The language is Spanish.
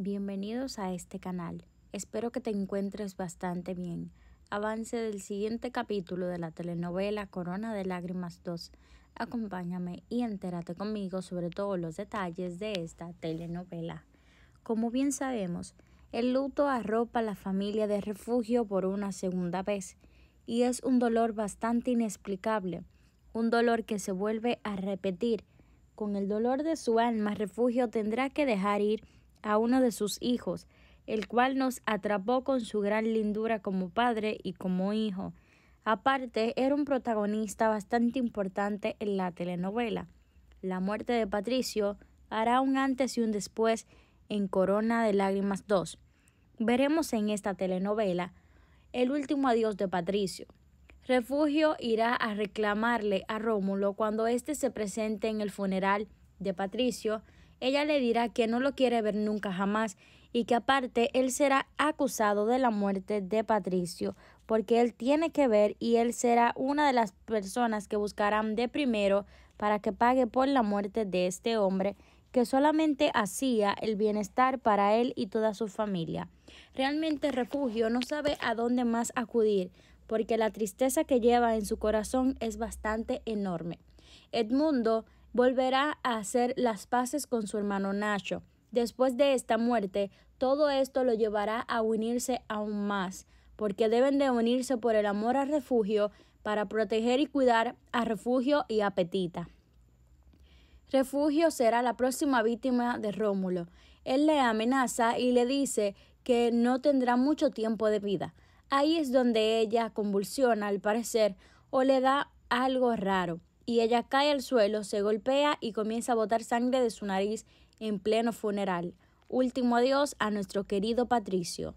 Bienvenidos a este canal. Espero que te encuentres bastante bien. Avance del siguiente capítulo de la telenovela Corona de Lágrimas 2. Acompáñame y entérate conmigo sobre todos los detalles de esta telenovela. Como bien sabemos, el luto arropa a la familia de refugio por una segunda vez y es un dolor bastante inexplicable, un dolor que se vuelve a repetir. Con el dolor de su alma, refugio tendrá que dejar ir a uno de sus hijos, el cual nos atrapó con su gran lindura como padre y como hijo. Aparte, era un protagonista bastante importante en la telenovela. La muerte de Patricio hará un antes y un después en Corona de Lágrimas 2. Veremos en esta telenovela el último adiós de Patricio. Refugio irá a reclamarle a Rómulo cuando éste se presente en el funeral de Patricio ella le dirá que no lo quiere ver nunca jamás y que aparte él será acusado de la muerte de Patricio, porque él tiene que ver y él será una de las personas que buscarán de primero para que pague por la muerte de este hombre que solamente hacía el bienestar para él y toda su familia. Realmente Refugio no sabe a dónde más acudir, porque la tristeza que lleva en su corazón es bastante enorme. Edmundo volverá a hacer las paces con su hermano Nacho. Después de esta muerte, todo esto lo llevará a unirse aún más, porque deben de unirse por el amor a refugio para proteger y cuidar a refugio y a Petita. Refugio será la próxima víctima de Rómulo. Él le amenaza y le dice que no tendrá mucho tiempo de vida. Ahí es donde ella convulsiona, al parecer, o le da algo raro y ella cae al suelo, se golpea y comienza a botar sangre de su nariz en pleno funeral. Último adiós a nuestro querido Patricio.